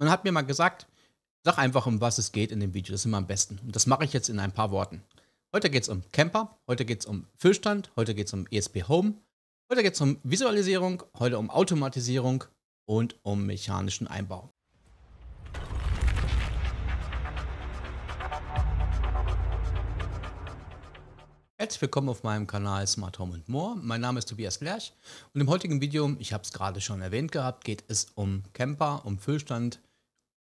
Man hat mir mal gesagt, sag einfach, um was es geht in dem Video. Das ist immer am besten. Und das mache ich jetzt in ein paar Worten. Heute geht es um Camper, heute geht es um Füllstand, heute geht es um ESP Home, heute geht es um Visualisierung, heute um Automatisierung und um mechanischen Einbau. Herzlich willkommen auf meinem Kanal Smart Home and More. Mein Name ist Tobias Lerch und im heutigen Video, ich habe es gerade schon erwähnt gehabt, geht es um Camper, um Füllstand,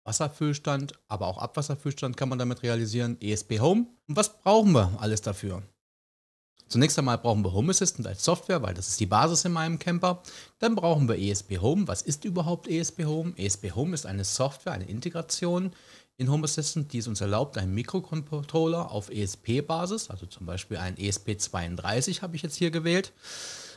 Wasserfüllstand, aber auch Abwasserfüllstand kann man damit realisieren, ESP Home. Und was brauchen wir alles dafür? Zunächst einmal brauchen wir Home Assistant als Software, weil das ist die Basis in meinem Camper. Dann brauchen wir ESP Home. Was ist überhaupt ESP Home? ESP Home ist eine Software, eine Integration in Home Assistant, die es uns erlaubt, einen Mikrocontroller auf ESP-Basis, also zum Beispiel einen ESP32 habe ich jetzt hier gewählt,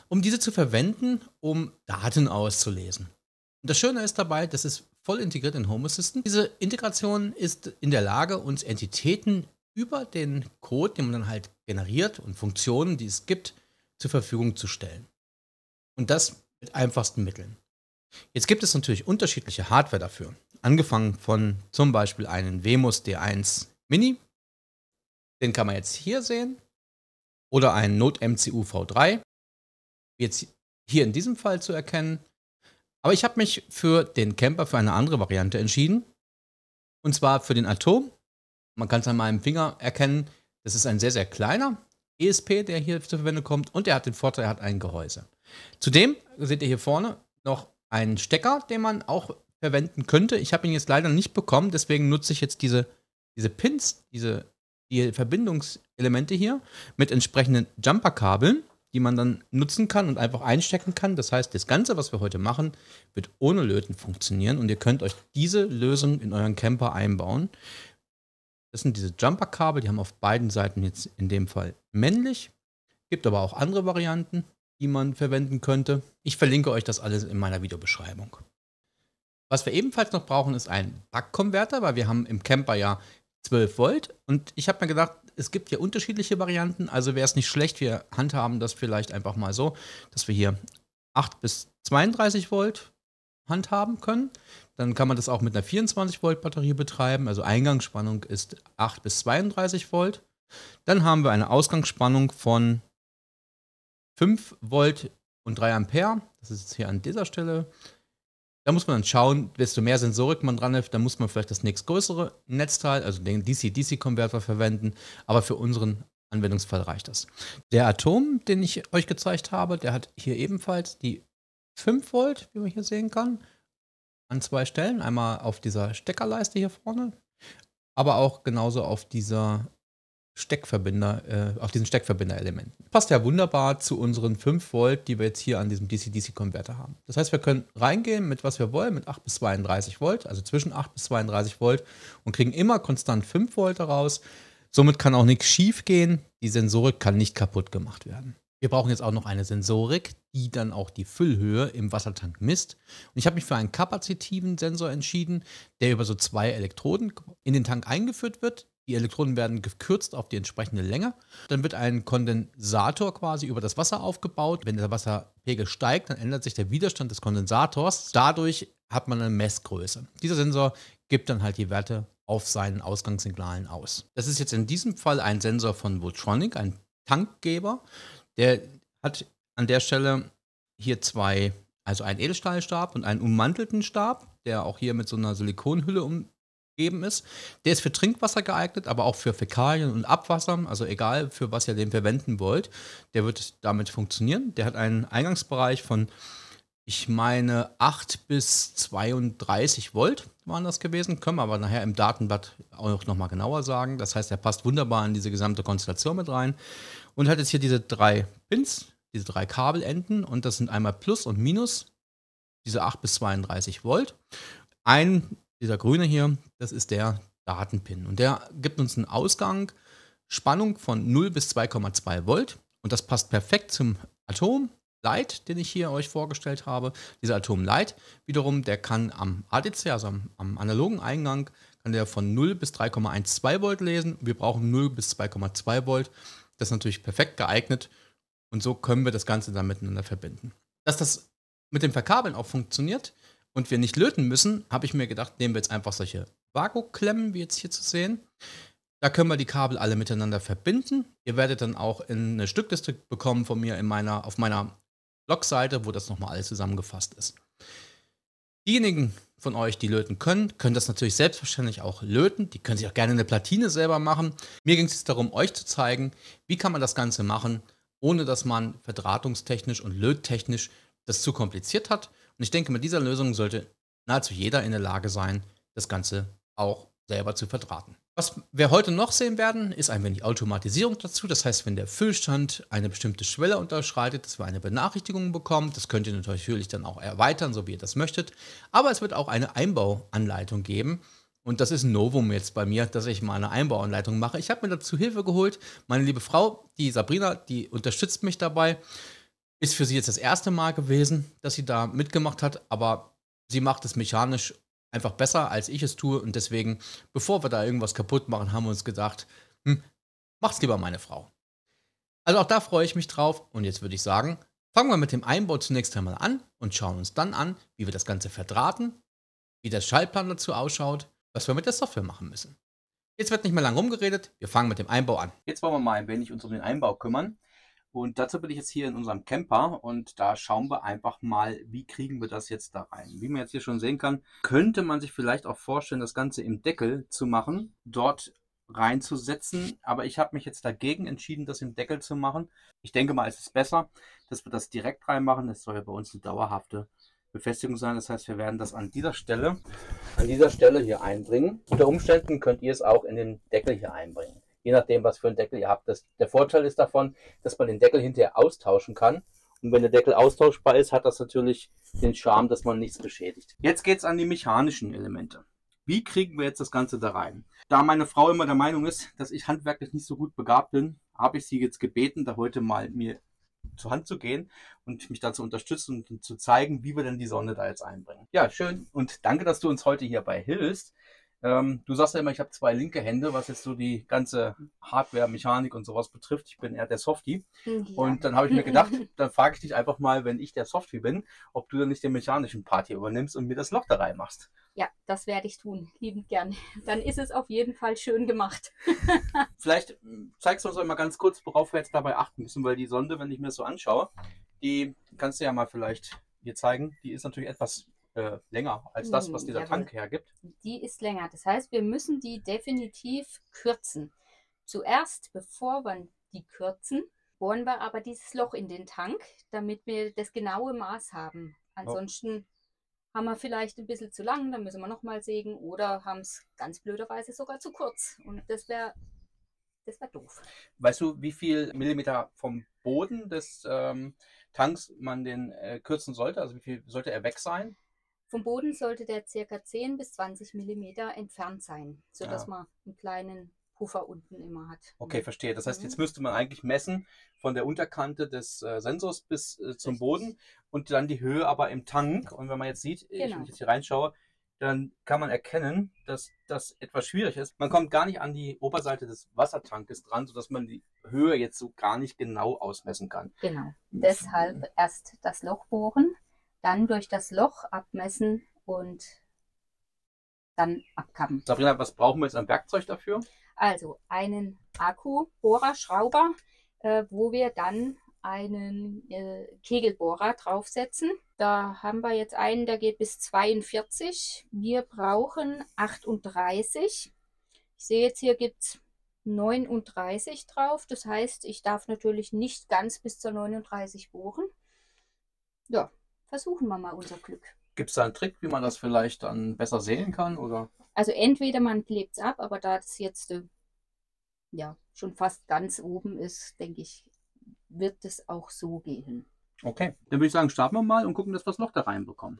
um diese zu verwenden, um Daten auszulesen. Und das Schöne ist dabei, das ist voll integriert in Home Assistant. Diese Integration ist in der Lage, uns Entitäten über den Code, den man dann halt generiert und Funktionen, die es gibt, zur Verfügung zu stellen. Und das mit einfachsten Mitteln. Jetzt gibt es natürlich unterschiedliche Hardware dafür. Angefangen von zum Beispiel einem Wemos D1 Mini. Den kann man jetzt hier sehen. Oder einen Node MCU V3. Jetzt hier in diesem Fall zu erkennen. Aber ich habe mich für den Camper für eine andere Variante entschieden. Und zwar für den Atom. Man kann es an meinem Finger erkennen. Das ist ein sehr, sehr kleiner ESP, der hier zur Verwendung kommt. Und er hat den Vorteil, er hat ein Gehäuse. Zudem seht ihr hier vorne noch einen Stecker, den man auch verwenden könnte. Ich habe ihn jetzt leider nicht bekommen, deswegen nutze ich jetzt diese, diese Pins, diese die Verbindungselemente hier mit entsprechenden Jumperkabeln die man dann nutzen kann und einfach einstecken kann. Das heißt, das Ganze, was wir heute machen, wird ohne Löten funktionieren und ihr könnt euch diese Lösung in euren Camper einbauen. Das sind diese Jumper-Kabel, die haben auf beiden Seiten jetzt in dem Fall männlich. Gibt aber auch andere Varianten, die man verwenden könnte. Ich verlinke euch das alles in meiner Videobeschreibung. Was wir ebenfalls noch brauchen, ist ein Backkonverter, weil wir haben im Camper ja 12 Volt und ich habe mir gedacht, es gibt ja unterschiedliche Varianten, also wäre es nicht schlecht, wir handhaben das vielleicht einfach mal so, dass wir hier 8 bis 32 Volt handhaben können. Dann kann man das auch mit einer 24 Volt Batterie betreiben. Also Eingangsspannung ist 8 bis 32 Volt. Dann haben wir eine Ausgangsspannung von 5 Volt und 3 Ampere. Das ist jetzt hier an dieser Stelle. Da muss man dann schauen, desto mehr Sensorik man dran hat, dann muss man vielleicht das nächstgrößere Netzteil, also den DC-DC-Konverter verwenden. Aber für unseren Anwendungsfall reicht das. Der Atom, den ich euch gezeigt habe, der hat hier ebenfalls die 5 Volt, wie man hier sehen kann, an zwei Stellen. Einmal auf dieser Steckerleiste hier vorne, aber auch genauso auf dieser Steckverbinder, äh, auf diesen Steckverbinderelementen. Passt ja wunderbar zu unseren 5 Volt, die wir jetzt hier an diesem DC-DC-Konverter haben. Das heißt, wir können reingehen mit was wir wollen, mit 8 bis 32 Volt, also zwischen 8 bis 32 Volt und kriegen immer konstant 5 Volt daraus. Somit kann auch nichts schief gehen. Die Sensorik kann nicht kaputt gemacht werden. Wir brauchen jetzt auch noch eine Sensorik, die dann auch die Füllhöhe im Wassertank misst. Und ich habe mich für einen kapazitiven Sensor entschieden, der über so zwei Elektroden in den Tank eingeführt wird. Die Elektronen werden gekürzt auf die entsprechende Länge. Dann wird ein Kondensator quasi über das Wasser aufgebaut. Wenn der Wasserpegel steigt, dann ändert sich der Widerstand des Kondensators. Dadurch hat man eine Messgröße. Dieser Sensor gibt dann halt die Werte auf seinen Ausgangssignalen aus. Das ist jetzt in diesem Fall ein Sensor von Votronic, ein Tankgeber. Der hat an der Stelle hier zwei, also einen Edelstahlstab und einen ummantelten Stab, der auch hier mit so einer Silikonhülle um, gegeben ist. Der ist für Trinkwasser geeignet, aber auch für Fäkalien und Abwasser, also egal für was ihr den verwenden wollt, der wird damit funktionieren. Der hat einen Eingangsbereich von, ich meine, 8 bis 32 Volt waren das gewesen, können wir aber nachher im Datenblatt auch nochmal genauer sagen. Das heißt, er passt wunderbar in diese gesamte Konstellation mit rein und hat jetzt hier diese drei Pins, diese drei Kabelenden und das sind einmal Plus und Minus, diese 8 bis 32 Volt. Ein dieser grüne hier, das ist der Datenpin. Und der gibt uns einen Ausgang, Spannung von 0 bis 2,2 Volt. Und das passt perfekt zum Atom Light, den ich hier euch vorgestellt habe. Dieser Atom Light wiederum, der kann am ADC, also am, am analogen Eingang, kann der von 0 bis 3,12 Volt lesen. Wir brauchen 0 bis 2,2 Volt. Das ist natürlich perfekt geeignet. Und so können wir das Ganze dann miteinander verbinden. Dass das mit dem Verkabeln auch funktioniert, und wir nicht löten müssen, habe ich mir gedacht, nehmen wir jetzt einfach solche Vago-Klemmen, wie jetzt hier zu sehen. Da können wir die Kabel alle miteinander verbinden. Ihr werdet dann auch in eine Stückliste bekommen von mir in meiner, auf meiner Blogseite, wo das nochmal alles zusammengefasst ist. Diejenigen von euch, die löten können, können das natürlich selbstverständlich auch löten. Die können sich auch gerne eine Platine selber machen. Mir ging es jetzt darum, euch zu zeigen, wie kann man das Ganze machen, ohne dass man verdrahtungstechnisch und löttechnisch das zu kompliziert hat. Und ich denke, mit dieser Lösung sollte nahezu jeder in der Lage sein, das Ganze auch selber zu verdrahten. Was wir heute noch sehen werden, ist ein wenig Automatisierung dazu. Das heißt, wenn der Füllstand eine bestimmte Schwelle unterschreitet, dass wir eine Benachrichtigung bekommen. Das könnt ihr natürlich dann auch erweitern, so wie ihr das möchtet. Aber es wird auch eine Einbauanleitung geben. Und das ist ein Novum jetzt bei mir, dass ich mal eine Einbauanleitung mache. Ich habe mir dazu Hilfe geholt. Meine liebe Frau, die Sabrina, die unterstützt mich dabei. Ist für sie jetzt das erste Mal gewesen, dass sie da mitgemacht hat, aber sie macht es mechanisch einfach besser, als ich es tue. Und deswegen, bevor wir da irgendwas kaputt machen, haben wir uns gedacht, hm, macht's lieber meine Frau. Also auch da freue ich mich drauf. Und jetzt würde ich sagen, fangen wir mit dem Einbau zunächst einmal an und schauen uns dann an, wie wir das Ganze verdrahten, wie der Schaltplan dazu ausschaut, was wir mit der Software machen müssen. Jetzt wird nicht mehr lang rumgeredet, wir fangen mit dem Einbau an. Jetzt wollen wir mal ein wenig uns um den Einbau kümmern. Und dazu bin ich jetzt hier in unserem Camper und da schauen wir einfach mal, wie kriegen wir das jetzt da rein. Wie man jetzt hier schon sehen kann, könnte man sich vielleicht auch vorstellen, das Ganze im Deckel zu machen, dort reinzusetzen. Aber ich habe mich jetzt dagegen entschieden, das im Deckel zu machen. Ich denke mal, es ist besser, dass wir das direkt reinmachen. Das soll ja bei uns eine dauerhafte Befestigung sein. Das heißt, wir werden das an dieser Stelle, an dieser Stelle hier einbringen. Unter Umständen könnt ihr es auch in den Deckel hier einbringen je nachdem, was für einen Deckel ihr habt. Das, der Vorteil ist davon, dass man den Deckel hinterher austauschen kann. Und wenn der Deckel austauschbar ist, hat das natürlich den Charme, dass man nichts beschädigt. Jetzt geht's an die mechanischen Elemente. Wie kriegen wir jetzt das Ganze da rein? Da meine Frau immer der Meinung ist, dass ich handwerklich nicht so gut begabt bin, habe ich sie jetzt gebeten, da heute mal mir zur Hand zu gehen und mich da zu unterstützen und zu zeigen, wie wir denn die Sonne da jetzt einbringen. Ja, schön und danke, dass du uns heute hierbei hilfst. Ähm, du sagst ja immer, ich habe zwei linke Hände, was jetzt so die ganze Hardware, Mechanik und sowas betrifft. Ich bin eher der Softie. Ja. Und dann habe ich mir gedacht, dann frage ich dich einfach mal, wenn ich der Softie bin, ob du dann nicht den mechanischen Part hier übernimmst und mir das Loch da rein machst. Ja, das werde ich tun, liebend gern. Dann ist es auf jeden Fall schön gemacht. Vielleicht hm, zeigst du uns mal ganz kurz, worauf wir jetzt dabei achten müssen, weil die Sonde, wenn ich mir das so anschaue, die kannst du ja mal vielleicht hier zeigen, die ist natürlich etwas äh, länger als das, was hm, dieser Jawohl. Tank hergibt. Die ist länger. Das heißt, wir müssen die definitiv kürzen. Zuerst, bevor wir die kürzen, bohren wir aber dieses Loch in den Tank, damit wir das genaue Maß haben. Ansonsten oh. haben wir vielleicht ein bisschen zu lang, dann müssen wir nochmal sägen oder haben es ganz blöderweise sogar zu kurz. Und das wäre das war doof. Weißt du, wie viel Millimeter vom Boden des ähm, Tanks man den äh, kürzen sollte? Also wie viel sollte er weg sein? Vom Boden sollte der ca. 10 bis 20 mm entfernt sein, sodass ja. Ah. man einen kleinen Puffer unten immer hat. Okay, mhm. verstehe. Das heißt, jetzt mhm. müsste man eigentlich messen von der Unterkante des äh, Sensors bis äh, zum Boden und dann die Höhe aber im Tank. Und wenn man jetzt sieht, genau. ich, äh, wenn ich genau. jetzt hier reinschaue, dann kann man erkennen, dass das etwas schwierig ist. Man kommt gar nicht an die Oberseite des Wassertankes dran, sodass man die Höhe jetzt so gar nicht genau ausmessen kann. Genau. Mhm. Deshalb erst das Loch bohren dann durch das Loch abmessen und dann abkappen. Sabrina, was brauchen wir jetzt an Werkzeug dafür? Also einen Akkubohrer, Schrauber, äh, wo wir dann einen äh, Kegelbohrer draufsetzen. Da haben wir jetzt einen, der geht bis 42. Wir brauchen 38. Ich sehe jetzt hier gibt es 39 drauf. Das heißt, ich darf natürlich nicht ganz bis zur 39 bohren. Ja, versuchen wir mal unser Glück. Gibt es da einen Trick, wie man das vielleicht dann besser sehen kann? Oder? Also entweder man klebt es ab, aber da das jetzt äh, ja, schon fast ganz oben ist, denke ich, wird es auch so gehen. Okay, dann würde ich sagen, starten wir mal und gucken, dass wir das Loch da reinbekommen.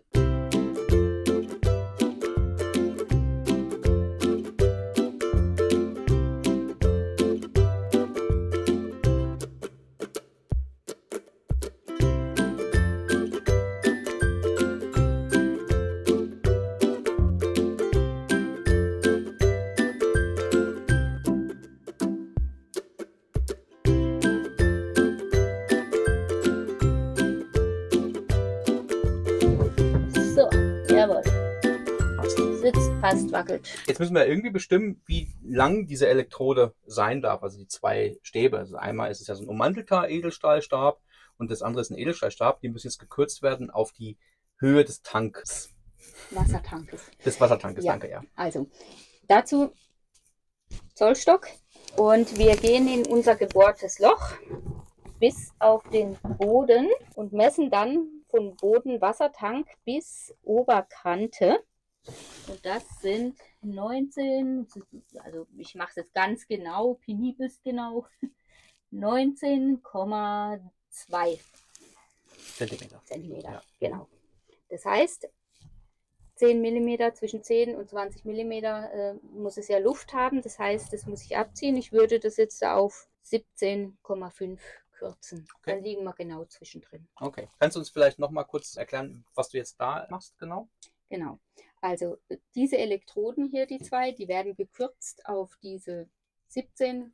fast wackelt. Jetzt müssen wir irgendwie bestimmen, wie lang diese Elektrode sein darf, also die zwei Stäbe. Also einmal ist es ja so ein ummantelter Edelstahlstab und das andere ist ein Edelstahlstab. Die müssen jetzt gekürzt werden auf die Höhe des Tanks. Wassertankes. Des Wassertankes, ja. danke, ja. Also, dazu Zollstock und wir gehen in unser gebohrtes Loch bis auf den Boden und messen dann von Boden Wassertank bis Oberkante. Und das sind 19, also ich mache es jetzt ganz genau, penibels genau, 19,2 Zentimeter. Zentimeter, ja. genau. Das heißt, 10 mm, zwischen 10 und 20 mm äh, muss es ja Luft haben. Das heißt, das muss ich abziehen. Ich würde das jetzt auf 17,5 kürzen. Okay. Dann liegen wir genau zwischendrin. Okay. Kannst du uns vielleicht noch mal kurz erklären, was du jetzt da machst genau? Genau. Also äh, diese Elektroden hier, die zwei, die werden gekürzt auf diese 17,5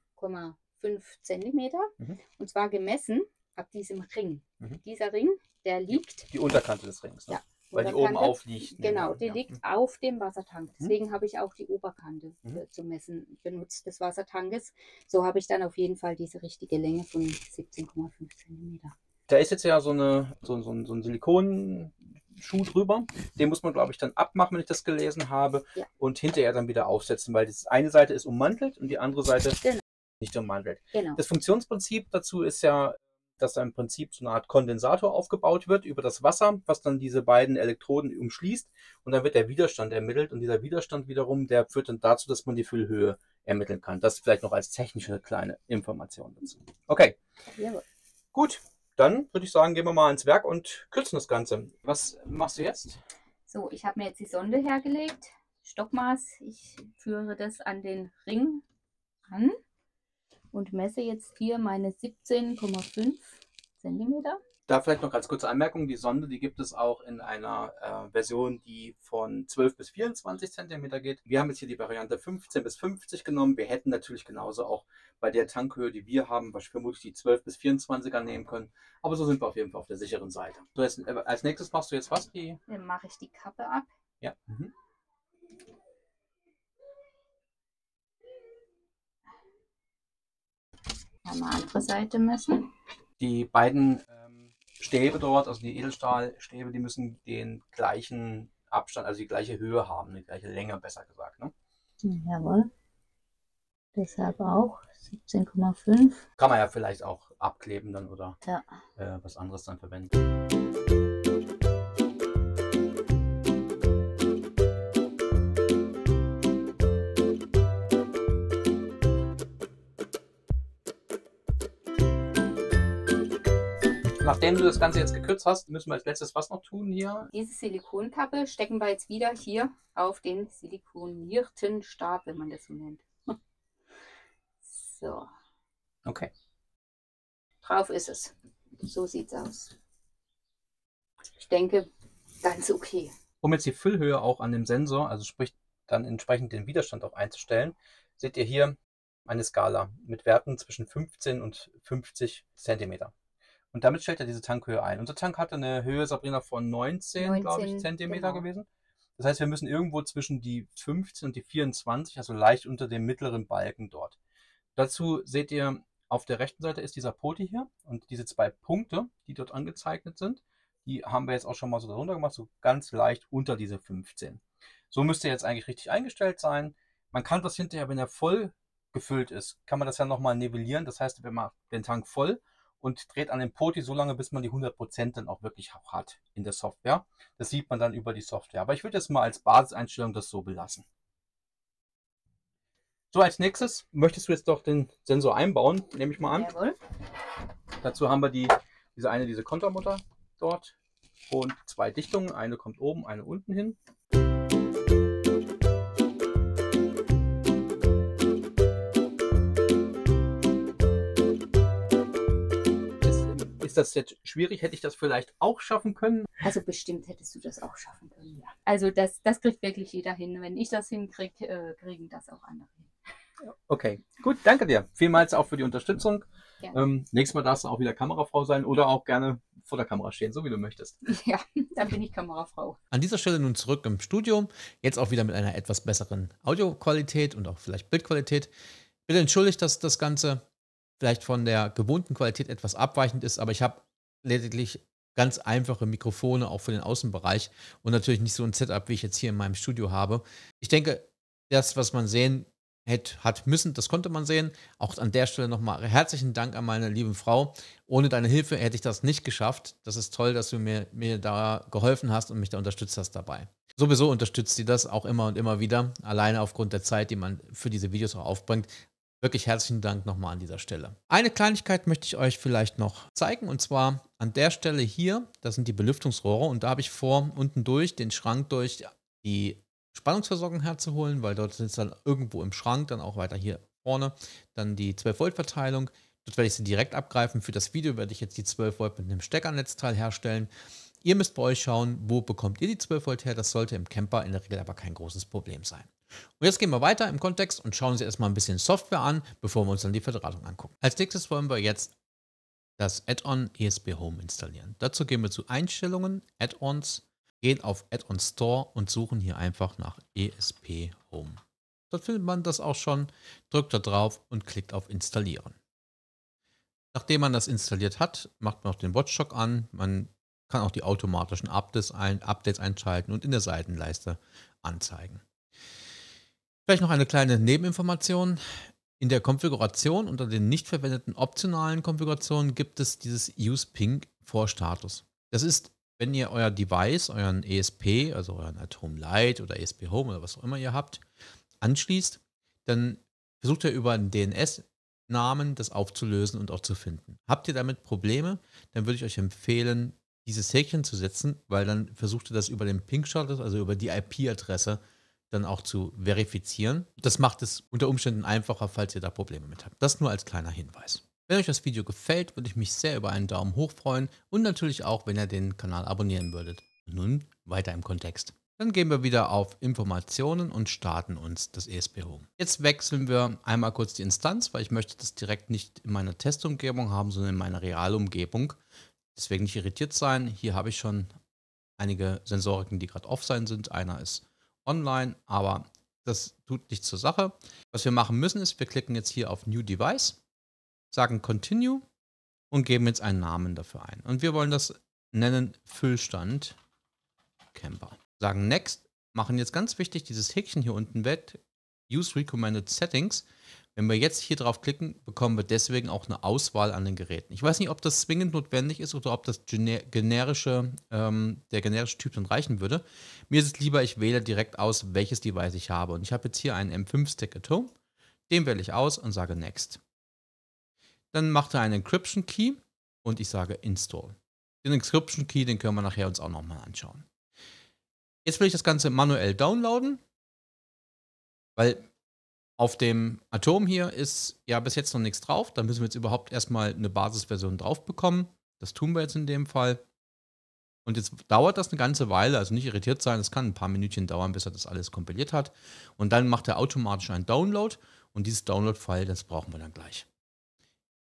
Zentimeter mhm. und zwar gemessen ab diesem Ring. Mhm. Dieser Ring, der liegt. Die Unterkante des Rings, ne? Ja. Weil die oben aufliegt. Ne? Genau, die ja. liegt auf dem Wassertank. Mhm. Deswegen habe ich auch die Oberkante äh, mhm. zu messen benutzt des Wassertankes. So habe ich dann auf jeden Fall diese richtige Länge von 17,5 cm. Da ist jetzt ja so, eine, so, so, so ein Silikon Schuh drüber. Den muss man, glaube ich, dann abmachen, wenn ich das gelesen habe. Ja. Und hinterher dann wieder aufsetzen, weil das eine Seite ist ummantelt und die andere Seite genau. nicht ummantelt. Genau. Das Funktionsprinzip dazu ist ja, dass da im Prinzip so eine Art Kondensator aufgebaut wird über das Wasser, was dann diese beiden Elektroden umschließt. Und dann wird der Widerstand ermittelt. Und dieser Widerstand wiederum, der führt dann dazu, dass man die Füllhöhe ermitteln kann. Das vielleicht noch als technische kleine Information dazu. Okay. Jawohl. Gut, dann würde ich sagen, gehen wir mal ins Werk und kürzen das Ganze. Was machst du jetzt? So, ich habe mir jetzt die Sonde hergelegt. Stockmaß. Ich führe das an den Ring an und messe jetzt hier meine 17,5 Zentimeter. Da vielleicht noch ganz kurze Anmerkung, die Sonde, die gibt es auch in einer äh, Version, die von 12 bis 24 cm geht. Wir haben jetzt hier die Variante 15 bis 50 genommen. Wir hätten natürlich genauso auch bei der Tankhöhe, die wir haben, vermutlich die 12 bis 24er nehmen können. Aber so sind wir auf jeden Fall auf der sicheren Seite. So, jetzt, äh, als nächstes machst du jetzt was? Die... Dann mache ich die Kappe ab. Ja. Mhm. Mal andere Seite messen. Die beiden äh, Stäbe dort, also die Edelstahlstäbe, die müssen den gleichen Abstand, also die gleiche Höhe haben, die gleiche Länge, besser gesagt. Ne? Jawohl. Deshalb auch 17,5. Kann man ja vielleicht auch abkleben dann oder ja. äh, was anderes dann verwenden. nachdem du das Ganze jetzt gekürzt hast, müssen wir als letztes was noch tun hier? Diese Silikonkappe stecken wir jetzt wieder hier auf den silikonierten Stab, wenn man das so nennt. So. Okay. Drauf ist es. So sieht's aus. Ich denke, ganz okay. Um jetzt die Füllhöhe auch an dem Sensor, also sprich dann entsprechend den Widerstand auch einzustellen, seht ihr hier eine Skala mit Werten zwischen 15 und 50 Zentimeter. Und damit stellt er diese Tankhöhe ein. Unser Tank hatte eine Höhe, Sabrina, von 19, 19 glaube ich, Zentimeter genau. gewesen. Das heißt, wir müssen irgendwo zwischen die 15 und die 24, also leicht unter dem mittleren Balken dort. Dazu seht ihr, auf der rechten Seite ist dieser Poti hier und diese zwei Punkte, die dort angezeichnet sind, die haben wir jetzt auch schon mal so darunter gemacht, so ganz leicht unter diese 15. So müsste jetzt eigentlich richtig eingestellt sein. Man kann das hinterher, wenn er voll gefüllt ist, kann man das ja nochmal nivellieren. Das heißt, wenn man den Tank voll und dreht an dem Poti so lange, bis man die 100% dann auch wirklich auch hat in der Software. Das sieht man dann über die Software. Aber ich würde jetzt mal als Basiseinstellung das so belassen. So, als nächstes möchtest du jetzt doch den Sensor einbauen, nehme ich mal an. Jawohl. Dazu haben wir die, diese eine, diese Kontermutter dort und zwei Dichtungen. Eine kommt oben, eine unten hin. ist das jetzt schwierig? Hätte ich das vielleicht auch schaffen können? Also bestimmt hättest du das auch schaffen können, ja. Also das, das kriegt wirklich jeder hin. Wenn ich das hinkriege, äh, kriegen das auch andere hin. Okay, gut, danke dir. Vielmals auch für die Unterstützung. Ähm, nächstes Mal darfst du auch wieder Kamerafrau sein oder auch gerne vor der Kamera stehen, so wie du möchtest. Ja, dann bin ich Kamerafrau. An dieser Stelle nun zurück im Studio. Jetzt auch wieder mit einer etwas besseren Audioqualität und auch vielleicht Bildqualität. Bitte entschuldigt das, das Ganze vielleicht von der gewohnten Qualität etwas abweichend ist, aber ich habe lediglich ganz einfache Mikrofone, auch für den Außenbereich und natürlich nicht so ein Setup, wie ich jetzt hier in meinem Studio habe. Ich denke, das, was man sehen hätte, hat müssen, das konnte man sehen. Auch an der Stelle nochmal herzlichen Dank an meine liebe Frau. Ohne deine Hilfe hätte ich das nicht geschafft. Das ist toll, dass du mir, mir da geholfen hast und mich da unterstützt hast dabei. Sowieso unterstützt sie das auch immer und immer wieder, alleine aufgrund der Zeit, die man für diese Videos auch aufbringt. Wirklich herzlichen Dank nochmal an dieser Stelle. Eine Kleinigkeit möchte ich euch vielleicht noch zeigen und zwar an der Stelle hier, das sind die Belüftungsrohre und da habe ich vor, unten durch den Schrank durch die Spannungsversorgung herzuholen, weil dort sind es dann irgendwo im Schrank, dann auch weiter hier vorne, dann die 12-Volt-Verteilung. Dort werde ich sie direkt abgreifen. Für das Video werde ich jetzt die 12 Volt mit einem Steckernetzteil herstellen. Ihr müsst bei euch schauen, wo bekommt ihr die 12 Volt her. Das sollte im Camper in der Regel aber kein großes Problem sein. Und jetzt gehen wir weiter im Kontext und schauen uns erstmal ein bisschen Software an, bevor wir uns dann die Verdrahtung angucken. Als nächstes wollen wir jetzt das Add-on ESP Home installieren. Dazu gehen wir zu Einstellungen, Add-ons, gehen auf Add-on Store und suchen hier einfach nach ESP Home. Dort findet man das auch schon, drückt da drauf und klickt auf Installieren. Nachdem man das installiert hat, macht man auch den Watchdog an. Man kann auch die automatischen Updates einschalten und in der Seitenleiste anzeigen. Vielleicht noch eine kleine Nebeninformation. In der Konfiguration unter den nicht verwendeten optionalen Konfigurationen gibt es dieses Use Ping vor Status. Das ist, wenn ihr euer Device, euren ESP, also euren Atom Light oder ESP Home oder was auch immer ihr habt, anschließt, dann versucht ihr über einen DNS-Namen das aufzulösen und auch zu finden. Habt ihr damit Probleme, dann würde ich euch empfehlen, dieses Häkchen zu setzen, weil dann versucht ihr das über den Ping-Status, also über die IP-Adresse, dann auch zu verifizieren. Das macht es unter Umständen einfacher, falls ihr da Probleme mit habt. Das nur als kleiner Hinweis. Wenn euch das Video gefällt, würde ich mich sehr über einen Daumen hoch freuen und natürlich auch, wenn ihr den Kanal abonnieren würdet. Nun weiter im Kontext. Dann gehen wir wieder auf Informationen und starten uns das ESP Home. Jetzt wechseln wir einmal kurz die Instanz, weil ich möchte das direkt nicht in meiner Testumgebung haben, sondern in meiner Realumgebung. Deswegen nicht irritiert sein. Hier habe ich schon einige Sensoriken, die gerade off sein sind. Einer ist online, aber das tut nichts zur Sache. Was wir machen müssen ist, wir klicken jetzt hier auf New Device, sagen Continue und geben jetzt einen Namen dafür ein. Und wir wollen das nennen Füllstand Camper. Sagen Next, machen jetzt ganz wichtig dieses Häkchen hier unten weg, Use Recommended Settings. Wenn wir jetzt hier drauf klicken, bekommen wir deswegen auch eine Auswahl an den Geräten. Ich weiß nicht, ob das zwingend notwendig ist oder ob das generische, ähm, der generische Typ dann reichen würde. Mir ist es lieber, ich wähle direkt aus, welches Device ich habe. Und ich habe jetzt hier einen m 5 Stack at Home. Den wähle ich aus und sage Next. Dann macht er einen Encryption Key und ich sage Install. Den Encryption Key, den können wir nachher uns auch nochmal anschauen. Jetzt will ich das Ganze manuell downloaden, weil auf dem Atom hier ist ja bis jetzt noch nichts drauf. Da müssen wir jetzt überhaupt erstmal eine Basisversion drauf bekommen. Das tun wir jetzt in dem Fall. Und jetzt dauert das eine ganze Weile, also nicht irritiert sein, es kann ein paar Minütchen dauern, bis er das alles kompiliert hat. Und dann macht er automatisch einen Download und dieses Download-File, das brauchen wir dann gleich.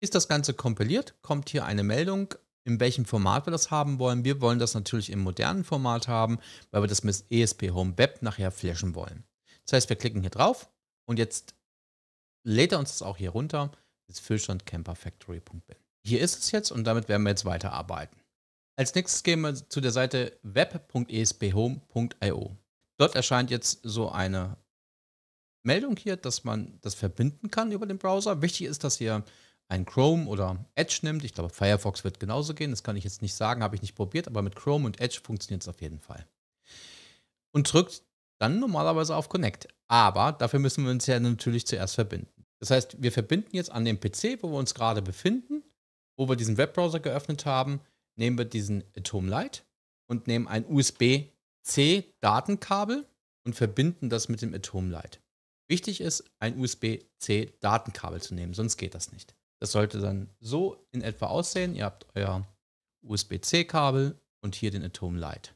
Ist das Ganze kompiliert, kommt hier eine Meldung, in welchem Format wir das haben wollen. Wir wollen das natürlich im modernen Format haben, weil wir das mit ESP Home Web nachher flashen wollen. Das heißt, wir klicken hier drauf und jetzt lädt er uns das auch hier runter. Das ist fischandcamperfactory.bin. Hier ist es jetzt und damit werden wir jetzt weiterarbeiten. Als nächstes gehen wir zu der Seite web.esbhome.io. Dort erscheint jetzt so eine Meldung hier, dass man das verbinden kann über den Browser. Wichtig ist, dass ihr ein Chrome oder Edge nimmt. Ich glaube, Firefox wird genauso gehen. Das kann ich jetzt nicht sagen, habe ich nicht probiert, aber mit Chrome und Edge funktioniert es auf jeden Fall. Und drückt dann normalerweise auf Connect. Aber dafür müssen wir uns ja natürlich zuerst verbinden. Das heißt, wir verbinden jetzt an dem PC, wo wir uns gerade befinden, wo wir diesen Webbrowser geöffnet haben, nehmen wir diesen Atom Lite und nehmen ein USB-C-Datenkabel und verbinden das mit dem Atom Lite. Wichtig ist, ein USB-C-Datenkabel zu nehmen, sonst geht das nicht. Das sollte dann so in etwa aussehen. Ihr habt euer USB-C-Kabel und hier den Atom Lite.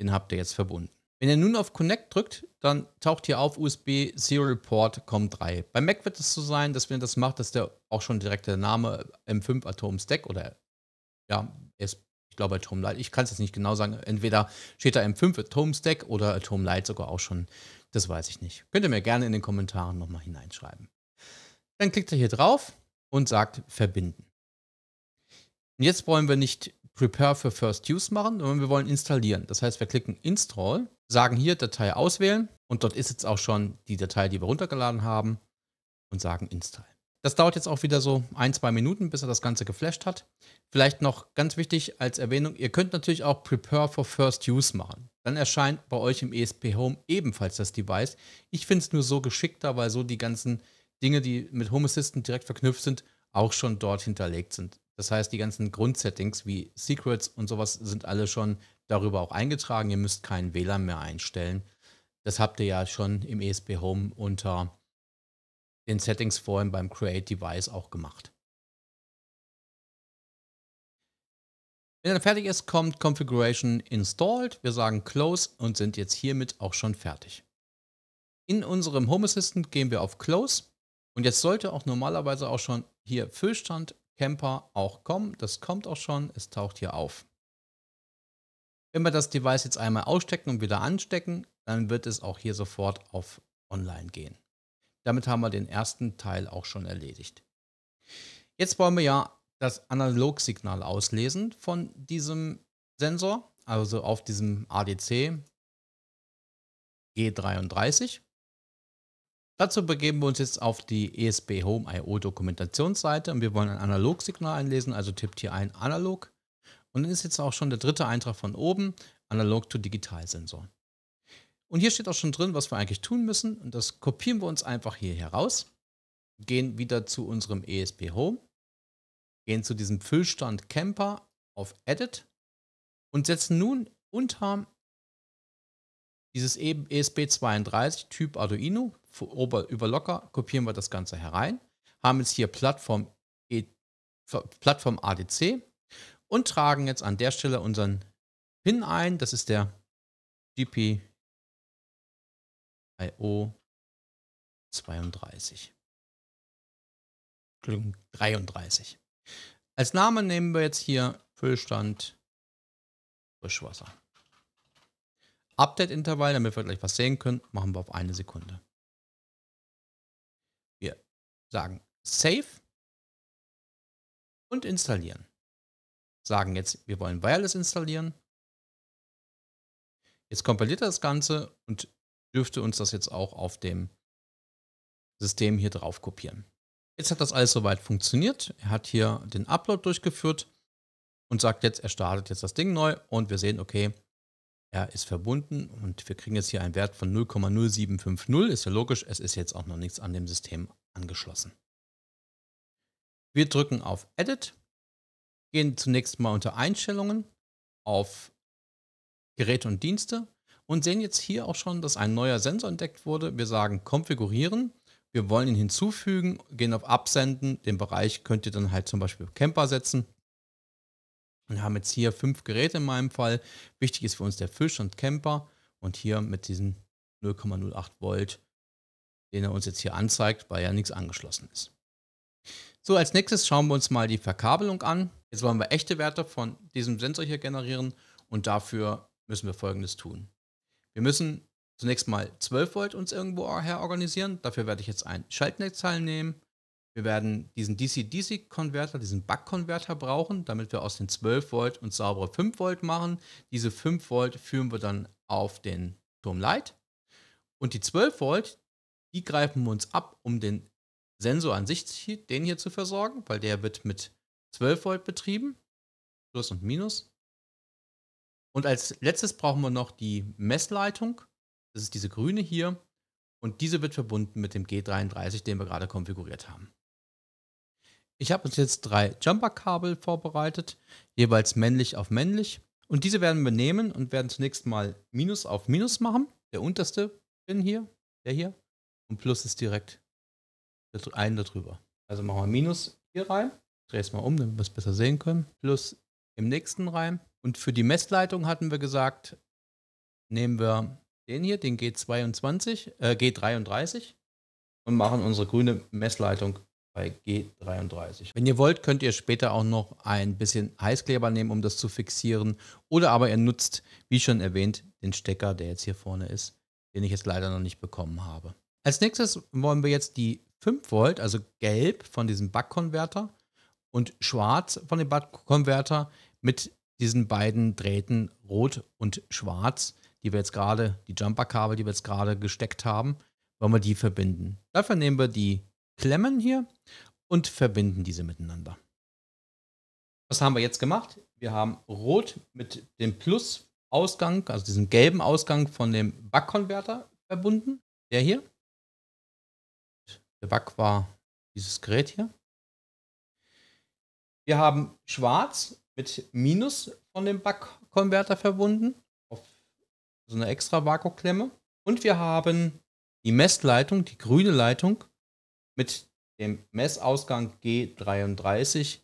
Den habt ihr jetzt verbunden. Wenn ihr nun auf Connect drückt, dann taucht hier auf USB Serial Port COM3. Bei Mac wird es so sein, dass wenn ihr das macht, dass der auch schon direkt der Name M5 Atom Stack oder ja, ist, ich glaube Atom Light, ich kann es jetzt nicht genau sagen, entweder steht da M5 Atom Stack oder Atom Light sogar auch schon, das weiß ich nicht. Könnt ihr mir gerne in den Kommentaren nochmal hineinschreiben. Dann klickt ihr hier drauf und sagt verbinden. Und jetzt wollen wir nicht Prepare for First Use machen, sondern wir wollen installieren. Das heißt, wir klicken Install sagen hier Datei auswählen und dort ist jetzt auch schon die Datei, die wir runtergeladen haben und sagen install. Das dauert jetzt auch wieder so ein, zwei Minuten, bis er das Ganze geflasht hat. Vielleicht noch ganz wichtig als Erwähnung, ihr könnt natürlich auch Prepare for First Use machen. Dann erscheint bei euch im ESP Home ebenfalls das Device. Ich finde es nur so geschickter, weil so die ganzen Dinge, die mit Home Assistant direkt verknüpft sind, auch schon dort hinterlegt sind. Das heißt, die ganzen Grundsettings wie Secrets und sowas sind alle schon darüber auch eingetragen. Ihr müsst keinen WLAN mehr einstellen. Das habt ihr ja schon im ESP Home unter den Settings vorhin beim Create Device auch gemacht. Wenn er fertig ist, kommt Configuration Installed. Wir sagen Close und sind jetzt hiermit auch schon fertig. In unserem Home Assistant gehen wir auf Close und jetzt sollte auch normalerweise auch schon hier Füllstand Camper auch kommen. Das kommt auch schon, es taucht hier auf. Wenn wir das Device jetzt einmal ausstecken und wieder anstecken, dann wird es auch hier sofort auf Online gehen. Damit haben wir den ersten Teil auch schon erledigt. Jetzt wollen wir ja das Analogsignal auslesen von diesem Sensor, also auf diesem ADC G33. Dazu begeben wir uns jetzt auf die ESB Home IO Dokumentationsseite und wir wollen ein Analogsignal einlesen, also tippt hier ein Analog und dann ist jetzt auch schon der dritte Eintrag von oben, analog to Digitalsensor. Und hier steht auch schon drin, was wir eigentlich tun müssen. Und das kopieren wir uns einfach hier heraus, gehen wieder zu unserem ESP Home, gehen zu diesem Füllstand Camper auf Edit und setzen nun unter dieses ESP32 Typ Arduino, über Locker, kopieren wir das Ganze herein, haben jetzt hier Plattform, e, Plattform ADC und tragen jetzt an der Stelle unseren PIN ein. Das ist der GPIO 32. Entschuldigung, 33. Als Name nehmen wir jetzt hier Füllstand Frischwasser. Update-Intervall, damit wir gleich was sehen können, machen wir auf eine Sekunde. Wir sagen Save und installieren sagen jetzt, wir wollen Wireless installieren. Jetzt kompiliert er das Ganze und dürfte uns das jetzt auch auf dem System hier drauf kopieren. Jetzt hat das alles soweit funktioniert. Er hat hier den Upload durchgeführt und sagt jetzt, er startet jetzt das Ding neu und wir sehen, okay, er ist verbunden und wir kriegen jetzt hier einen Wert von 0,0750. Ist ja logisch, es ist jetzt auch noch nichts an dem System angeschlossen. Wir drücken auf Edit gehen zunächst mal unter Einstellungen auf Geräte und Dienste und sehen jetzt hier auch schon, dass ein neuer Sensor entdeckt wurde. Wir sagen konfigurieren, wir wollen ihn hinzufügen, gehen auf Absenden, den Bereich könnt ihr dann halt zum Beispiel Camper setzen. Und haben jetzt hier fünf Geräte in meinem Fall. Wichtig ist für uns der Fisch und Camper und hier mit diesem 0,08 Volt, den er uns jetzt hier anzeigt, weil ja nichts angeschlossen ist. So, als nächstes schauen wir uns mal die Verkabelung an. Jetzt wollen wir echte Werte von diesem Sensor hier generieren und dafür müssen wir Folgendes tun. Wir müssen zunächst mal 12 Volt uns irgendwo her organisieren. Dafür werde ich jetzt ein Schaltnetzteil nehmen. Wir werden diesen DC-DC-Konverter, diesen bug konverter brauchen, damit wir aus den 12 Volt uns saubere 5 Volt machen. Diese 5 Volt führen wir dann auf den Turm Light. Und die 12 Volt, die greifen wir uns ab, um den Sensor an sich, den hier zu versorgen, weil der wird mit 12 Volt betrieben, Plus und Minus. Und als letztes brauchen wir noch die Messleitung. Das ist diese grüne hier. Und diese wird verbunden mit dem G33, den wir gerade konfiguriert haben. Ich habe uns jetzt drei Jumper-Kabel vorbereitet, jeweils männlich auf männlich. Und diese werden wir nehmen und werden zunächst mal Minus auf Minus machen. Der unterste bin hier, der hier. Und Plus ist direkt ein darüber. Also machen wir Minus hier rein drehe es mal um, damit wir es besser sehen können, plus im nächsten Reim. Und für die Messleitung hatten wir gesagt, nehmen wir den hier, den G22, äh, G33 und machen unsere grüne Messleitung bei G33. Wenn ihr wollt, könnt ihr später auch noch ein bisschen Heißkleber nehmen, um das zu fixieren. Oder aber ihr nutzt, wie schon erwähnt, den Stecker, der jetzt hier vorne ist, den ich jetzt leider noch nicht bekommen habe. Als nächstes wollen wir jetzt die 5 Volt, also gelb von diesem Backkonverter, und Schwarz von dem Buck-Konverter mit diesen beiden Drähten Rot und Schwarz, die wir jetzt gerade, die Jumper-Kabel, die wir jetzt gerade gesteckt haben, wollen wir die verbinden. Dafür nehmen wir die Klemmen hier und verbinden diese miteinander. Was haben wir jetzt gemacht? Wir haben Rot mit dem Plus-Ausgang, also diesem gelben Ausgang von dem Buck-Konverter verbunden, der hier. Der Buck war dieses Gerät hier. Wir haben schwarz mit Minus von dem Backkonverter verbunden, auf so eine extra Vakuumklemme. Und wir haben die Messleitung, die grüne Leitung, mit dem Messausgang G33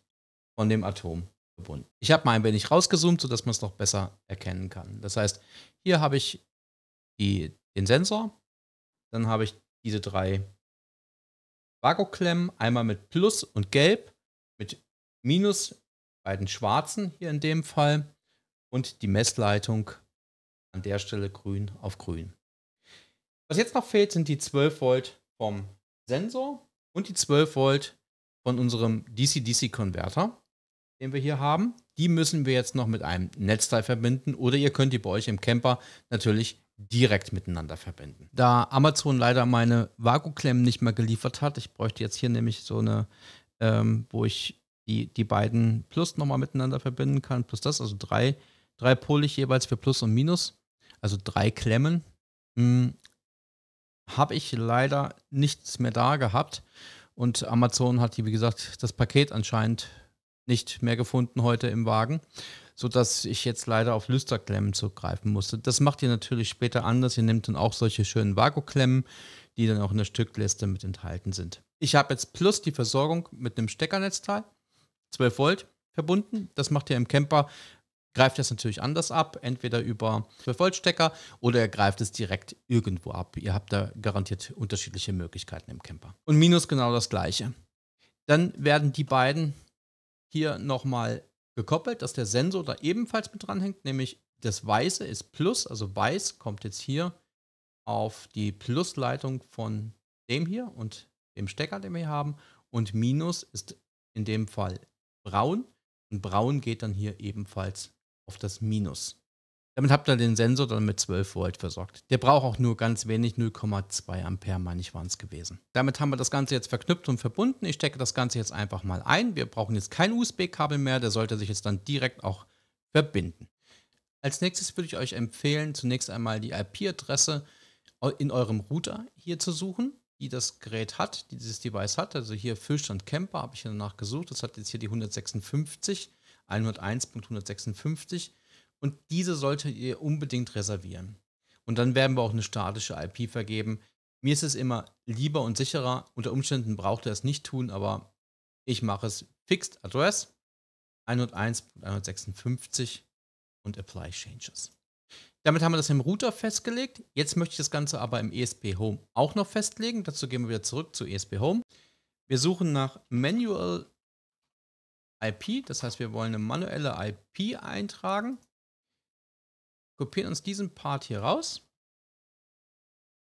von dem Atom verbunden. Ich habe mal ein wenig rausgezoomt, sodass man es noch besser erkennen kann. Das heißt, hier habe ich die, den Sensor, dann habe ich diese drei Vakuumklemmen, einmal mit Plus und Gelb, mit minus beiden schwarzen hier in dem Fall und die Messleitung an der Stelle grün auf grün. Was jetzt noch fehlt, sind die 12 Volt vom Sensor und die 12 Volt von unserem DC-DC-Konverter, den wir hier haben. Die müssen wir jetzt noch mit einem Netzteil verbinden oder ihr könnt die bei euch im Camper natürlich direkt miteinander verbinden. Da Amazon leider meine Vakuumklemmen nicht mehr geliefert hat, ich bräuchte jetzt hier nämlich so eine, ähm, wo ich die die beiden Plus nochmal miteinander verbinden kann, plus das, also drei, drei dreipolig jeweils für Plus und Minus, also drei Klemmen, hm, habe ich leider nichts mehr da gehabt. Und Amazon hat, wie gesagt, das Paket anscheinend nicht mehr gefunden heute im Wagen, sodass ich jetzt leider auf Lüsterklemmen zugreifen musste. Das macht ihr natürlich später anders. Ihr nehmt dann auch solche schönen Vago-Klemmen, die dann auch in der Stückliste mit enthalten sind. Ich habe jetzt plus die Versorgung mit einem Steckernetzteil 12 Volt verbunden. Das macht ihr im Camper, greift das natürlich anders ab, entweder über 12 Volt Stecker oder ihr greift es direkt irgendwo ab. Ihr habt da garantiert unterschiedliche Möglichkeiten im Camper. Und minus genau das gleiche. Dann werden die beiden hier nochmal gekoppelt, dass der Sensor da ebenfalls mit dranhängt, nämlich das Weiße ist Plus, also Weiß kommt jetzt hier auf die Plusleitung von dem hier und dem Stecker, den wir hier haben und Minus ist in dem Fall braun und braun geht dann hier ebenfalls auf das Minus. Damit habt ihr den Sensor dann mit 12 Volt versorgt. Der braucht auch nur ganz wenig, 0,2 Ampere, meine ich, waren es gewesen. Damit haben wir das Ganze jetzt verknüpft und verbunden. Ich stecke das Ganze jetzt einfach mal ein. Wir brauchen jetzt kein USB-Kabel mehr, der sollte sich jetzt dann direkt auch verbinden. Als nächstes würde ich euch empfehlen, zunächst einmal die IP-Adresse in eurem Router hier zu suchen die das Gerät hat, die dieses Device hat. Also hier Füllstand Camper habe ich hier danach gesucht. Das hat jetzt hier die 156, 101.156. Und diese solltet ihr unbedingt reservieren. Und dann werden wir auch eine statische IP vergeben. Mir ist es immer lieber und sicherer. Unter Umständen braucht ihr es nicht tun, aber ich mache es Fixed Address 101.156 und Apply Changes. Damit haben wir das im Router festgelegt. Jetzt möchte ich das Ganze aber im ESP Home auch noch festlegen. Dazu gehen wir wieder zurück zu ESP Home. Wir suchen nach Manual IP, das heißt, wir wollen eine manuelle IP eintragen. Kopieren uns diesen Part hier raus.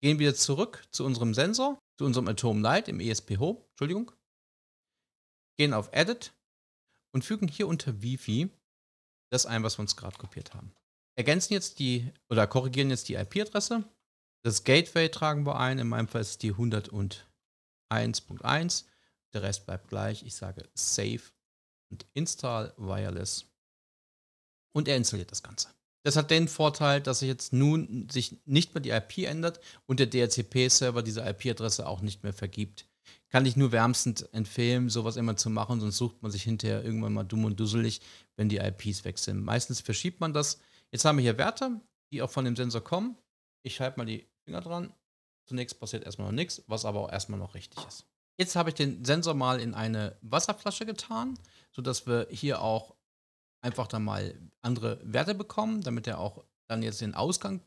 Gehen wieder zurück zu unserem Sensor, zu unserem Atom Light im ESP Home, Entschuldigung. Gehen auf Edit und fügen hier unter Wi-Fi das ein, was wir uns gerade kopiert haben ergänzen jetzt die oder korrigieren jetzt die IP-Adresse. Das Gateway tragen wir ein. In meinem Fall ist es die 101.1. Der Rest bleibt gleich. Ich sage Save und Install Wireless. Und er installiert das Ganze. Das hat den Vorteil, dass sich jetzt nun sich nicht mehr die IP ändert und der DHCP-Server diese IP-Adresse auch nicht mehr vergibt. Kann ich nur wärmstens empfehlen, sowas immer zu machen, sonst sucht man sich hinterher irgendwann mal dumm und dusselig, wenn die IPs wechseln. Meistens verschiebt man das Jetzt haben wir hier Werte, die auch von dem Sensor kommen. Ich halte mal die Finger dran. Zunächst passiert erstmal noch nichts, was aber auch erstmal noch richtig ist. Jetzt habe ich den Sensor mal in eine Wasserflasche getan, sodass wir hier auch einfach dann mal andere Werte bekommen, damit er auch dann jetzt den Ausgang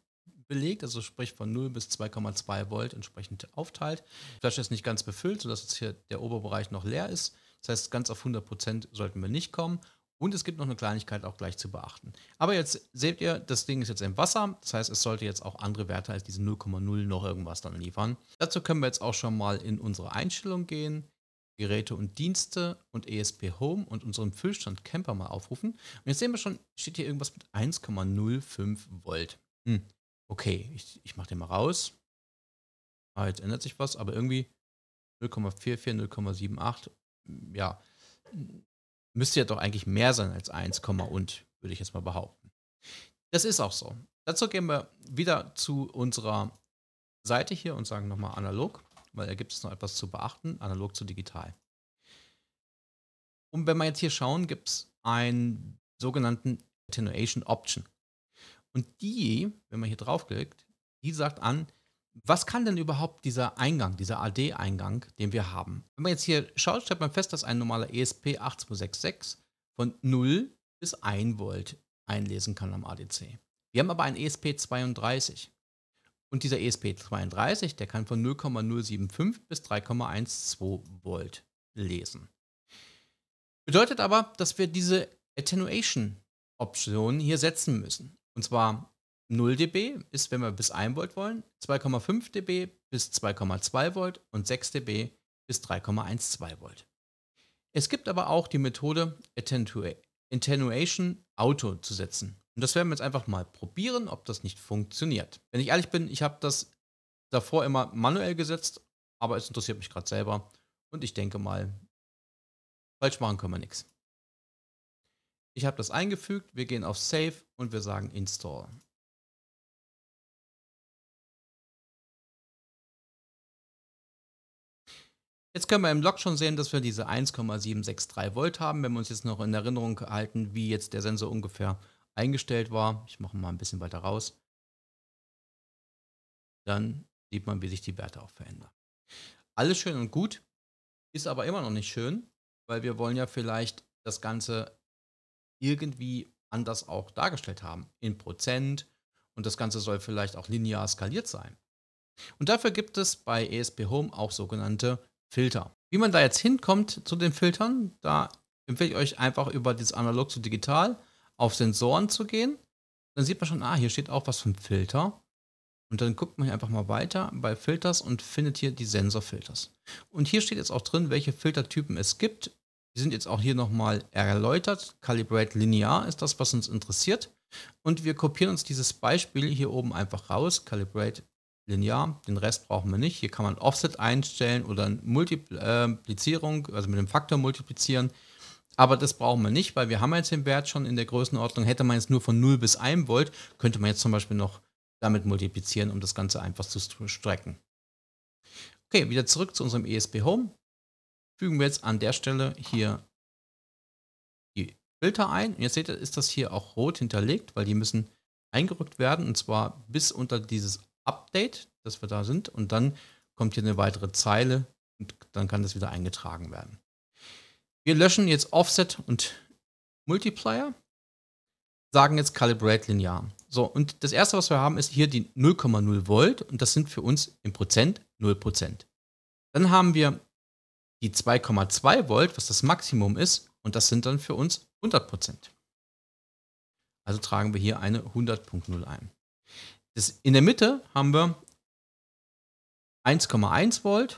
belegt, also sprich von 0 bis 2,2 Volt entsprechend aufteilt. Die Flasche ist nicht ganz befüllt, sodass jetzt hier der Oberbereich noch leer ist. Das heißt, ganz auf 100% Prozent sollten wir nicht kommen. Und es gibt noch eine Kleinigkeit auch gleich zu beachten. Aber jetzt seht ihr, das Ding ist jetzt im Wasser. Das heißt, es sollte jetzt auch andere Werte als diese 0,0 noch irgendwas dann liefern. Dazu können wir jetzt auch schon mal in unsere Einstellung gehen. Geräte und Dienste und ESP Home und unseren Füllstand Camper mal aufrufen. Und jetzt sehen wir schon, steht hier irgendwas mit 1,05 Volt. Hm. Okay, ich, ich mache den mal raus. Ah, jetzt ändert sich was, aber irgendwie 0,44, 0,78. Hm, ja, müsste ja doch eigentlich mehr sein als 1, und, würde ich jetzt mal behaupten. Das ist auch so. Dazu gehen wir wieder zu unserer Seite hier und sagen nochmal analog, weil da gibt es noch etwas zu beachten, analog zu digital. Und wenn wir jetzt hier schauen, gibt es einen sogenannten Attenuation Option. Und die, wenn man hier draufklickt, die sagt an, was kann denn überhaupt dieser Eingang, dieser AD-Eingang, den wir haben? Wenn man jetzt hier schaut, stellt man fest, dass ein normaler ESP8266 von 0 bis 1 Volt einlesen kann am ADC. Wir haben aber einen ESP32. Und dieser ESP32, der kann von 0,075 bis 3,12 Volt lesen. Bedeutet aber, dass wir diese Attenuation-Option hier setzen müssen. Und zwar 0 dB ist, wenn wir bis 1 Volt wollen, 2,5 dB bis 2,2 Volt und 6 dB bis 3,12 Volt. Es gibt aber auch die Methode Attenuation Auto zu setzen. Und das werden wir jetzt einfach mal probieren, ob das nicht funktioniert. Wenn ich ehrlich bin, ich habe das davor immer manuell gesetzt, aber es interessiert mich gerade selber. Und ich denke mal, falsch machen können wir nichts. Ich habe das eingefügt, wir gehen auf Save und wir sagen Install. Jetzt können wir im Log schon sehen, dass wir diese 1,763 Volt haben. Wenn wir uns jetzt noch in Erinnerung halten, wie jetzt der Sensor ungefähr eingestellt war. Ich mache mal ein bisschen weiter raus. Dann sieht man, wie sich die Werte auch verändern. Alles schön und gut, ist aber immer noch nicht schön, weil wir wollen ja vielleicht das Ganze irgendwie anders auch dargestellt haben, in Prozent. Und das Ganze soll vielleicht auch linear skaliert sein. Und dafür gibt es bei ESP Home auch sogenannte Filter. Wie man da jetzt hinkommt zu den Filtern, da empfehle ich euch einfach über das Analog zu Digital auf Sensoren zu gehen. Dann sieht man schon, ah, hier steht auch was vom Filter. Und dann guckt man hier einfach mal weiter bei Filters und findet hier die Sensorfilters. Und hier steht jetzt auch drin, welche Filtertypen es gibt. Die sind jetzt auch hier nochmal erläutert. Calibrate linear ist das, was uns interessiert. Und wir kopieren uns dieses Beispiel hier oben einfach raus. Calibrate linear, den Rest brauchen wir nicht. Hier kann man Offset einstellen oder Multiplizierung, also mit dem Faktor multiplizieren. Aber das brauchen wir nicht, weil wir haben jetzt den Wert schon in der Größenordnung. Hätte man jetzt nur von 0 bis 1 Volt, könnte man jetzt zum Beispiel noch damit multiplizieren, um das Ganze einfach zu strecken. Okay, wieder zurück zu unserem ESP Home. Fügen wir jetzt an der Stelle hier die Filter ein. Und jetzt seht ihr, ist das hier auch rot hinterlegt, weil die müssen eingerückt werden und zwar bis unter dieses Update, dass wir da sind. Und dann kommt hier eine weitere Zeile und dann kann das wieder eingetragen werden. Wir löschen jetzt Offset und Multiplier, sagen jetzt Calibrate linear. So, und das erste, was wir haben, ist hier die 0,0 Volt und das sind für uns im Prozent 0 Prozent. Dann haben wir die 2,2 Volt, was das Maximum ist, und das sind dann für uns 100 Prozent. Also tragen wir hier eine 100.0 ein. Das, in der Mitte haben wir 1,1 Volt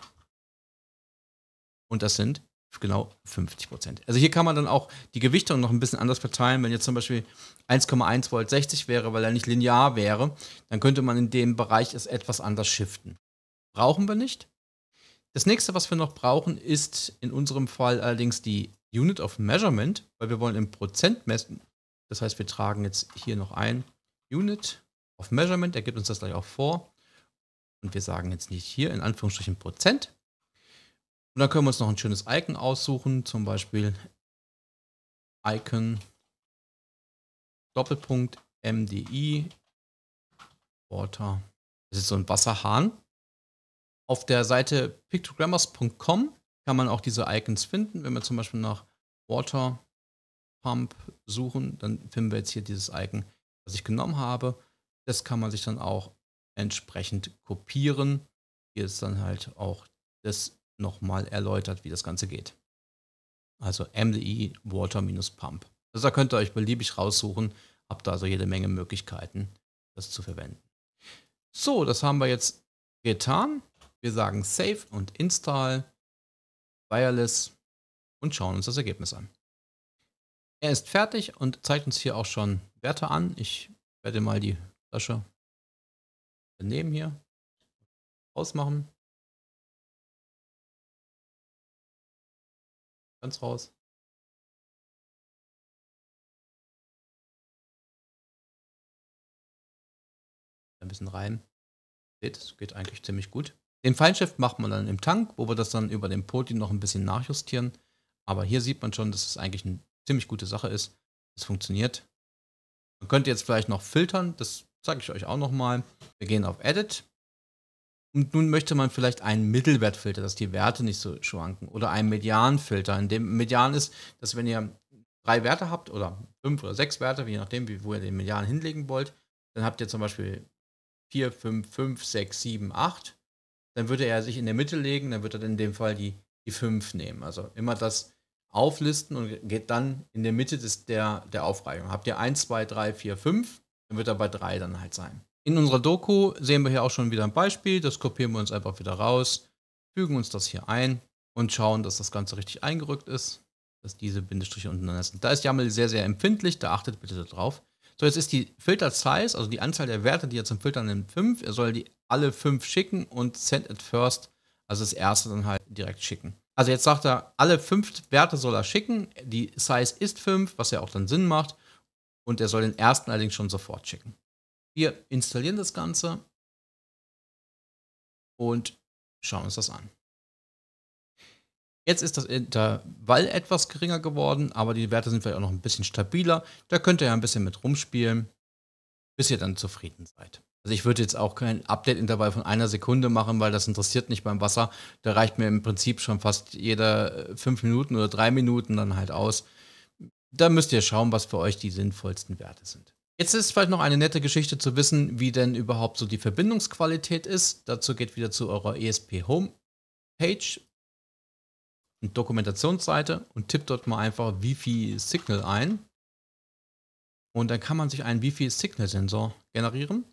und das sind genau 50 Prozent. Also hier kann man dann auch die Gewichtung noch ein bisschen anders verteilen. Wenn jetzt zum Beispiel 1,1 Volt 60 wäre, weil er nicht linear wäre, dann könnte man in dem Bereich es etwas anders shiften. Brauchen wir nicht. Das nächste, was wir noch brauchen, ist in unserem Fall allerdings die Unit of Measurement, weil wir wollen im Prozent messen. Das heißt, wir tragen jetzt hier noch ein Unit auf Measurement, er gibt uns das gleich auch vor. Und wir sagen jetzt nicht hier in Anführungsstrichen Prozent. Und dann können wir uns noch ein schönes Icon aussuchen, zum Beispiel Icon Doppelpunkt MDI Water. Das ist so ein Wasserhahn. Auf der Seite pictogrammers.com kann man auch diese Icons finden. Wenn wir zum Beispiel nach Water Pump suchen, dann finden wir jetzt hier dieses Icon, was ich genommen habe. Das kann man sich dann auch entsprechend kopieren. Hier ist dann halt auch das nochmal erläutert, wie das Ganze geht. Also MDI e Water-Pump. Also da könnt ihr euch beliebig raussuchen, habt da also jede Menge Möglichkeiten, das zu verwenden. So, das haben wir jetzt getan. Wir sagen Save und Install, Wireless und schauen uns das Ergebnis an. Er ist fertig und zeigt uns hier auch schon Werte an. Ich werde mal die Flasche daneben hier ausmachen. Ganz raus. Ein bisschen rein. Seht, es geht eigentlich ziemlich gut. Den Feinschliff macht man dann im Tank, wo wir das dann über den Poti noch ein bisschen nachjustieren. Aber hier sieht man schon, dass es eigentlich eine ziemlich gute Sache ist. Es funktioniert. Man könnte jetzt vielleicht noch filtern. Das zeige ich euch auch nochmal. Wir gehen auf Edit. Und nun möchte man vielleicht einen Mittelwertfilter, dass die Werte nicht so schwanken. Oder einen Medianfilter, in dem Median ist, dass wenn ihr drei Werte habt oder fünf oder sechs Werte, je nachdem, wie, wo ihr den Median hinlegen wollt, dann habt ihr zum Beispiel 4, 5, 5, 6, 7, 8. Dann würde er sich in der Mitte legen, dann würde er in dem Fall die, die 5 nehmen. Also immer das auflisten und geht dann in der Mitte des, der, der Aufreihung. Habt ihr 1, 2, 3, 4, 5, dann wird er bei 3 dann halt sein. In unserer Doku sehen wir hier auch schon wieder ein Beispiel, das kopieren wir uns einfach wieder raus, fügen uns das hier ein und schauen, dass das Ganze richtig eingerückt ist, dass diese Bindestriche untereinander sind. Da ist YAML sehr, sehr empfindlich, da achtet bitte drauf. So, jetzt ist die Filter-Size, also die Anzahl der Werte, die er zum Filtern nimmt, 5. Er soll die alle 5 schicken und send at first, also das erste dann halt direkt schicken. Also jetzt sagt er, alle 5 Werte soll er schicken, die Size ist 5, was ja auch dann Sinn macht und er soll den ersten allerdings schon sofort schicken. Wir installieren das Ganze und schauen uns das an. Jetzt ist das Intervall etwas geringer geworden, aber die Werte sind vielleicht auch noch ein bisschen stabiler. Da könnt ihr ja ein bisschen mit rumspielen, bis ihr dann zufrieden seid. Also ich würde jetzt auch kein Update-Intervall von einer Sekunde machen, weil das interessiert nicht beim Wasser. Da reicht mir im Prinzip schon fast jeder fünf Minuten oder drei Minuten dann halt aus da müsst ihr schauen, was für euch die sinnvollsten Werte sind. Jetzt ist vielleicht noch eine nette Geschichte zu wissen, wie denn überhaupt so die Verbindungsqualität ist. Dazu geht wieder zu eurer ESP Homepage und Dokumentationsseite und tippt dort mal einfach Wi-Fi Signal ein. Und dann kann man sich einen Wi-Fi Signal Sensor generieren.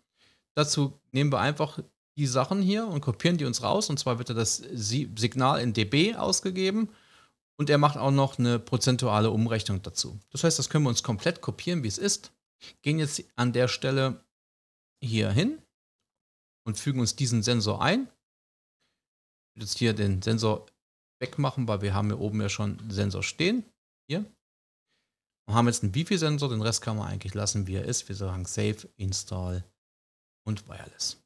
Dazu nehmen wir einfach die Sachen hier und kopieren die uns raus. Und zwar wird das Signal in dB ausgegeben und er macht auch noch eine prozentuale Umrechnung dazu. Das heißt, das können wir uns komplett kopieren, wie es ist. Gehen jetzt an der Stelle hier hin und fügen uns diesen Sensor ein. jetzt hier den Sensor wegmachen, weil wir haben hier oben ja schon einen Sensor stehen. Hier. Wir haben jetzt einen Wifi-Sensor, den Rest kann man eigentlich lassen, wie er ist. Wir sagen Save, Install und Wireless.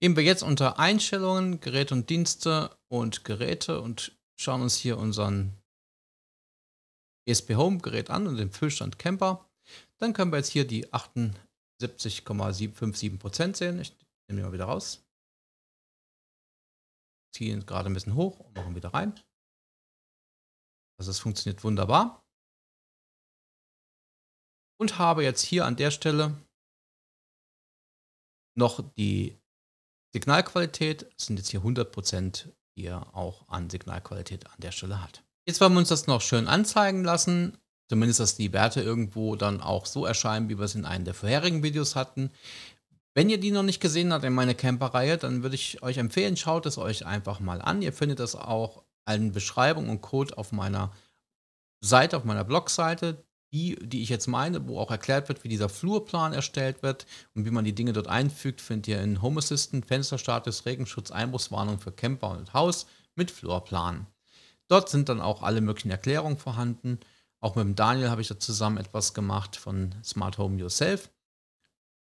Gehen wir jetzt unter Einstellungen, Geräte und Dienste und Geräte und schauen uns hier unseren ESP Home Gerät an und den Füllstand Camper. Dann können wir jetzt hier die 78,57% sehen. Ich nehme die mal wieder raus. Ziehe ihn gerade ein bisschen hoch und machen wieder rein. Also es funktioniert wunderbar. Und habe jetzt hier an der Stelle noch die Signalqualität. Das sind jetzt hier 100% ihr auch an Signalqualität an der Stelle hat. Jetzt wollen wir uns das noch schön anzeigen lassen. Zumindest, dass die Werte irgendwo dann auch so erscheinen, wie wir es in einem der vorherigen Videos hatten. Wenn ihr die noch nicht gesehen habt in meiner Camper-Reihe, dann würde ich euch empfehlen, schaut es euch einfach mal an. Ihr findet das auch in Beschreibung und Code auf meiner Seite, auf meiner Blogseite die, die ich jetzt meine, wo auch erklärt wird, wie dieser Flurplan erstellt wird und wie man die Dinge dort einfügt, findet ihr in Home Assistant, Fensterstatus, Regenschutz, Einbruchswarnung für Camper und Haus mit Flurplan. Dort sind dann auch alle möglichen Erklärungen vorhanden. Auch mit dem Daniel habe ich da zusammen etwas gemacht von Smart Home Yourself.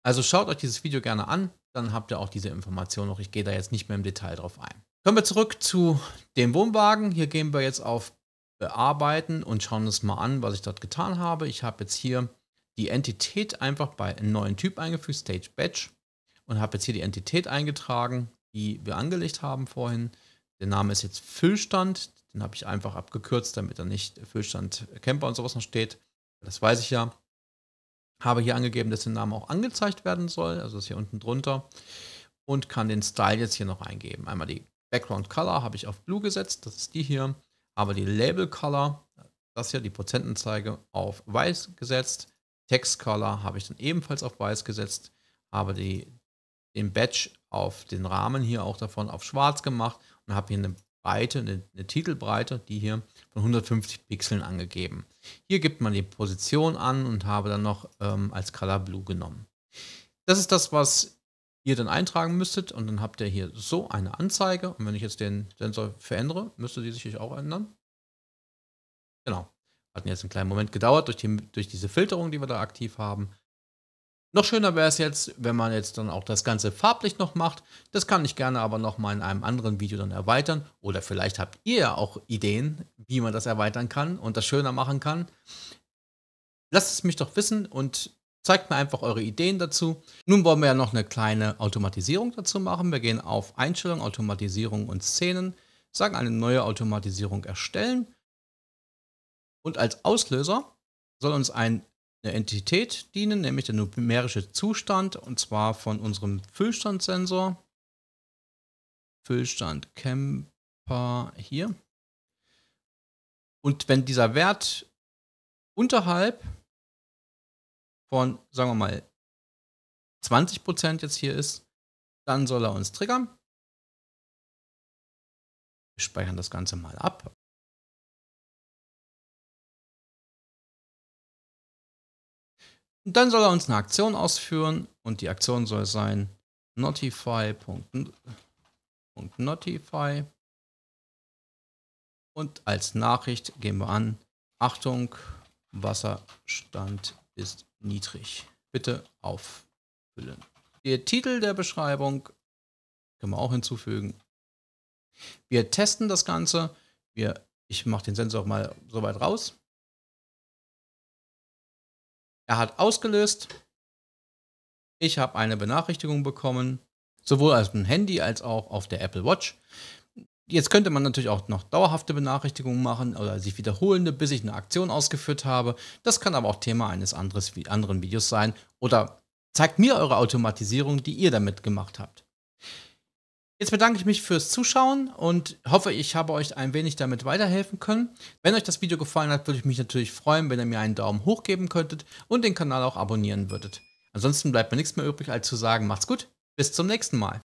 Also schaut euch dieses Video gerne an, dann habt ihr auch diese Information noch. Ich gehe da jetzt nicht mehr im Detail drauf ein. Kommen wir zurück zu dem Wohnwagen. Hier gehen wir jetzt auf bearbeiten und schauen uns mal an, was ich dort getan habe. Ich habe jetzt hier die Entität einfach bei einem neuen Typ eingefügt, Stage Batch, und habe jetzt hier die Entität eingetragen, die wir angelegt haben vorhin. Der Name ist jetzt Füllstand, den habe ich einfach abgekürzt, damit da nicht Füllstand Camper und sowas noch steht. Das weiß ich ja. Habe hier angegeben, dass der Name auch angezeigt werden soll, also das hier unten drunter. Und kann den Style jetzt hier noch eingeben. Einmal die Background Color habe ich auf Blue gesetzt, das ist die hier aber die Label Color, das hier die Prozentanzeige auf weiß gesetzt. Text Color habe ich dann ebenfalls auf weiß gesetzt, habe die, den Badge auf den Rahmen hier auch davon auf schwarz gemacht und habe hier eine Breite, eine, eine, Titelbreite, die hier von 150 Pixeln angegeben. Hier gibt man die Position an und habe dann noch ähm, als Color Blue genommen. Das ist das, was ihr dann eintragen müsstet und dann habt ihr hier so eine Anzeige und wenn ich jetzt den Sensor verändere, müsste die sich auch ändern. Genau. Hat jetzt einen kleinen Moment gedauert durch, die, durch diese Filterung, die wir da aktiv haben. Noch schöner wäre es jetzt, wenn man jetzt dann auch das Ganze farblich noch macht. Das kann ich gerne aber nochmal in einem anderen Video dann erweitern. Oder vielleicht habt ihr ja auch Ideen, wie man das erweitern kann und das schöner machen kann. Lasst es mich doch wissen und Zeigt mir einfach eure Ideen dazu. Nun wollen wir ja noch eine kleine Automatisierung dazu machen. Wir gehen auf Einstellungen, Automatisierung und Szenen, sagen eine neue Automatisierung erstellen. Und als Auslöser soll uns eine Entität dienen, nämlich der numerische Zustand, und zwar von unserem Füllstandsensor. Füllstand Camper hier. Und wenn dieser Wert unterhalb von, sagen wir mal, 20% jetzt hier ist, dann soll er uns triggern. Wir speichern das Ganze mal ab. Und dann soll er uns eine Aktion ausführen und die Aktion soll sein notify.notify. Und als Nachricht geben wir an, Achtung, Wasserstand ist niedrig. Bitte auffüllen. Der Titel der Beschreibung können wir auch hinzufügen. Wir testen das Ganze. Wir, ich mache den Sensor mal so weit raus. Er hat ausgelöst. Ich habe eine Benachrichtigung bekommen, sowohl auf dem Handy als auch auf der Apple Watch. Jetzt könnte man natürlich auch noch dauerhafte Benachrichtigungen machen oder sich wiederholende, bis ich eine Aktion ausgeführt habe. Das kann aber auch Thema eines anderes, anderen Videos sein. Oder zeigt mir eure Automatisierung, die ihr damit gemacht habt. Jetzt bedanke ich mich fürs Zuschauen und hoffe, ich habe euch ein wenig damit weiterhelfen können. Wenn euch das Video gefallen hat, würde ich mich natürlich freuen, wenn ihr mir einen Daumen hoch geben könntet und den Kanal auch abonnieren würdet. Ansonsten bleibt mir nichts mehr übrig, als zu sagen, macht's gut, bis zum nächsten Mal.